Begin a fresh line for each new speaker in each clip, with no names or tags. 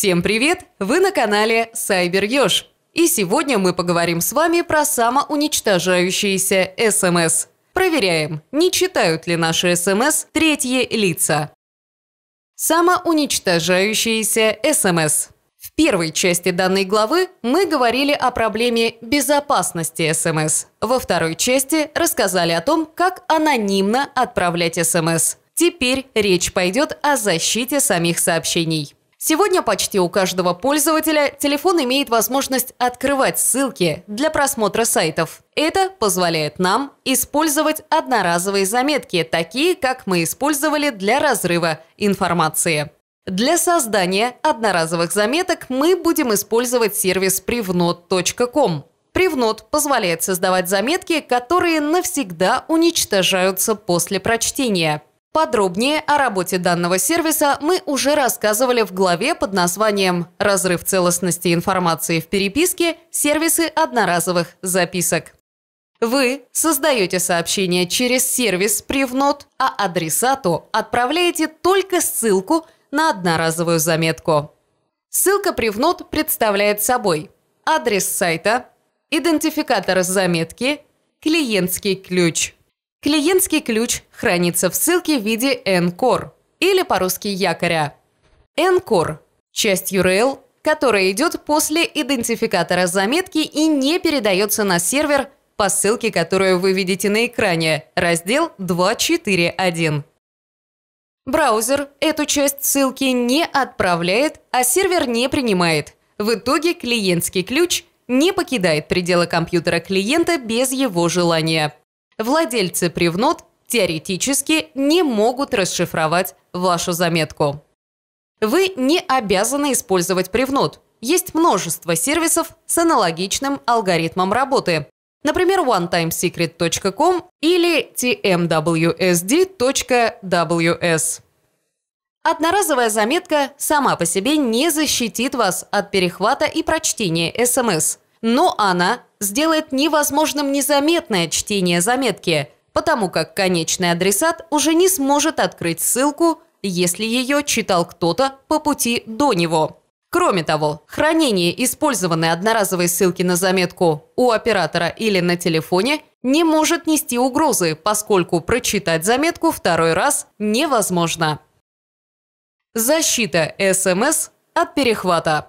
Всем привет! Вы на канале Cyber Ёж. И сегодня мы поговорим с вами про самоуничтожающиеся СМС. Эм Проверяем, не читают ли наши СМС эм третьи лица. Самоуничтожающиеся СМС. Эм В первой части данной главы мы говорили о проблеме безопасности СМС. Во второй части рассказали о том, как анонимно отправлять СМС. Теперь речь пойдет о защите самих сообщений. Сегодня почти у каждого пользователя телефон имеет возможность открывать ссылки для просмотра сайтов. Это позволяет нам использовать одноразовые заметки, такие как мы использовали для разрыва информации. Для создания одноразовых заметок мы будем использовать сервис privnot.com. Privnot позволяет создавать заметки, которые навсегда уничтожаются после прочтения – Подробнее о работе данного сервиса мы уже рассказывали в главе под названием «Разрыв целостности информации в переписке. Сервисы одноразовых записок». Вы создаете сообщение через сервис Привнот, а адресату отправляете только ссылку на одноразовую заметку. Ссылка Привнот представляет собой адрес сайта, идентификатор заметки, клиентский ключ – Клиентский ключ хранится в ссылке в виде Encore или по-русски якоря. Encore – часть URL, которая идет после идентификатора заметки и не передается на сервер по ссылке, которую вы видите на экране, раздел 2.4.1. Браузер эту часть ссылки не отправляет, а сервер не принимает. В итоге клиентский ключ не покидает пределы компьютера клиента без его желания владельцы привнот теоретически не могут расшифровать вашу заметку. Вы не обязаны использовать привнот. Есть множество сервисов с аналогичным алгоритмом работы. Например, onetimesecret.com или tmwsd.ws. Одноразовая заметка сама по себе не защитит вас от перехвата и прочтения СМС, эм но она сделает невозможным незаметное чтение заметки, потому как конечный адресат уже не сможет открыть ссылку, если ее читал кто-то по пути до него. Кроме того, хранение использованной одноразовой ссылки на заметку у оператора или на телефоне не может нести угрозы, поскольку прочитать заметку второй раз невозможно. Защита СМС эм от перехвата.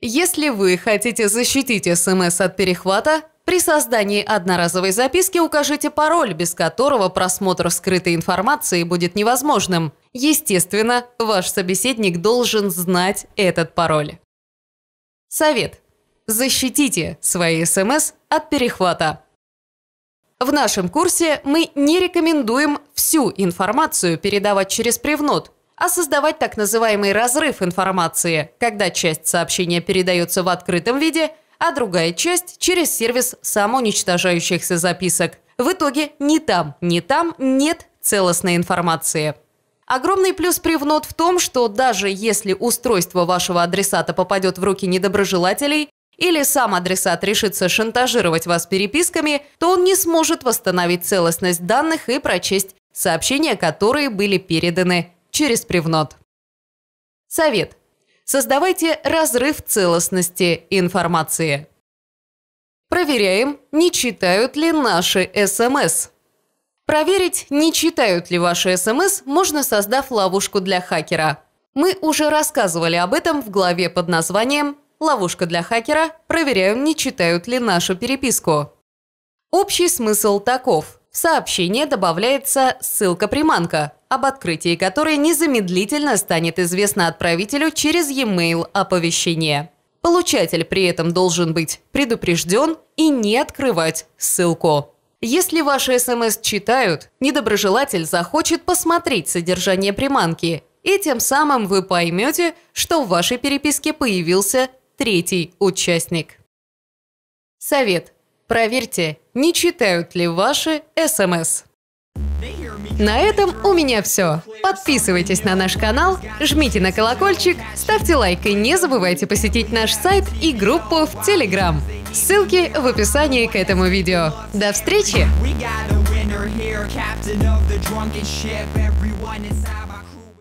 Если вы хотите защитить смс от перехвата, при создании одноразовой записки укажите пароль, без которого просмотр скрытой информации будет невозможным. Естественно, ваш собеседник должен знать этот пароль. Совет. Защитите свои смс от перехвата. В нашем курсе мы не рекомендуем всю информацию передавать через привнот, а создавать так называемый разрыв информации, когда часть сообщения передается в открытом виде, а другая часть через сервис самоуничтожающихся записок. В итоге ни там, ни там нет целостной информации. Огромный плюс Привнот в том, что даже если устройство вашего адресата попадет в руки недоброжелателей, или сам адресат решится шантажировать вас переписками, то он не сможет восстановить целостность данных и прочесть сообщения, которые были переданы через Привнот. Совет. Создавайте разрыв целостности информации. Проверяем, не читают ли наши СМС. Проверить, не читают ли ваши СМС, можно создав ловушку для хакера. Мы уже рассказывали об этом в главе под названием «Ловушка для хакера. Проверяем, не читают ли нашу переписку». Общий смысл таков. В сообщение добавляется ссылка-приманка, об открытии которой незамедлительно станет известно отправителю через e-mail оповещение. Получатель при этом должен быть предупрежден и не открывать ссылку. Если ваши смс читают, недоброжелатель захочет посмотреть содержание приманки, и тем самым вы поймете, что в вашей переписке появился третий участник. Совет. Проверьте, не читают ли ваши СМС. Эм на этом у меня все. Подписывайтесь на наш канал, жмите на колокольчик, ставьте лайк и не забывайте посетить наш сайт и группу в Телеграм. Ссылки в описании к этому видео. До встречи!